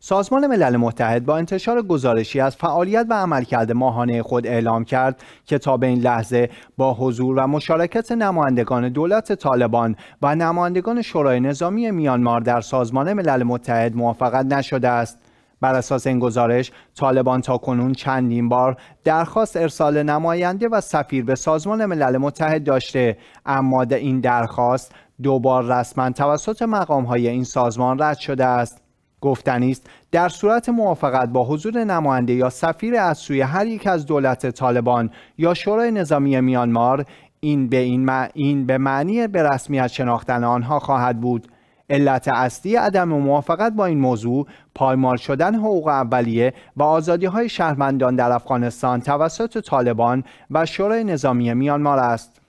سازمان ملل متحد با انتشار گزارشی از فعالیت و عملکرد ماهانه خود اعلام کرد که تا به این لحظه با حضور و مشارکت نمایندگان دولت طالبان و نمایندگان شورای نظامی میانمار در سازمان ملل متحد موافقت نشده است بر اساس این گزارش طالبان تا کنون چندین بار درخواست ارسال نماینده و سفیر به سازمان ملل متحد داشته اما این درخواست دوبار رسما توسط مقام های این سازمان رد شده است گفتنی است در صورت موافقت با حضور نماینده یا سفیر از سوی هر یک از دولت طالبان یا شورای نظامی میانمار این به, این, این به معنی به رسمیت شناختن آنها خواهد بود علت اصلی عدم موافقت با این موضوع پایمال شدن حقوق اولیه و آزادی های شهروندان در افغانستان توسط طالبان و شورای نظامی میانمار است